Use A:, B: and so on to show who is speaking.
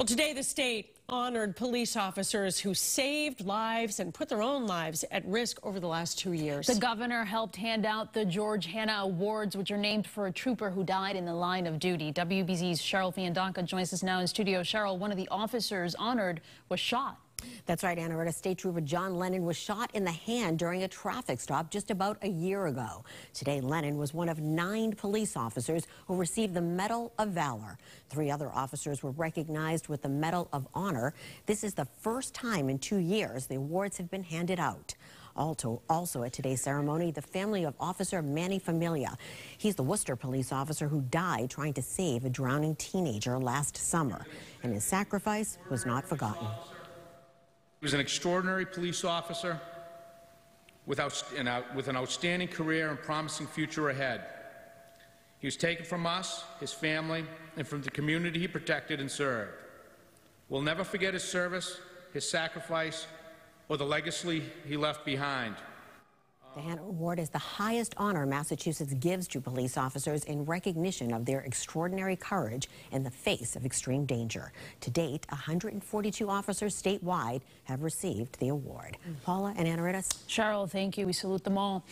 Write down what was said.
A: Well, today the state honored police officers who saved lives and put their own lives at risk over the last two years. The
B: governor helped hand out the George Hanna Awards, which are named for a trooper who died in the line of duty. WBZ's Cheryl Fiandaca joins us now in studio. Cheryl,
C: one of the officers honored was shot that's right, Anna. Anarita State Trooper John Lennon was shot in the hand during a traffic stop just about a year ago. Today, Lennon was one of nine police officers who received the Medal of Valor. Three other officers were recognized with the Medal of Honor. This is the first time in two years the awards have been handed out. Also, also at today's ceremony, the family of Officer Manny Familia. He's the Worcester police officer who died trying to save a drowning teenager last summer. And his sacrifice was not forgotten.
D: He was an extraordinary police officer with, out, uh, with an outstanding career and promising future ahead. He was taken from us, his family, and from the community he protected and served. We'll never forget his service, his sacrifice, or the legacy he left behind.
C: The Hannah Award is the highest honor Massachusetts gives to police officers in recognition of their extraordinary courage in the face of extreme danger. To date, 142 officers statewide have received the award. Mm. Paula and Anaritas. Cheryl, thank you. We salute them all.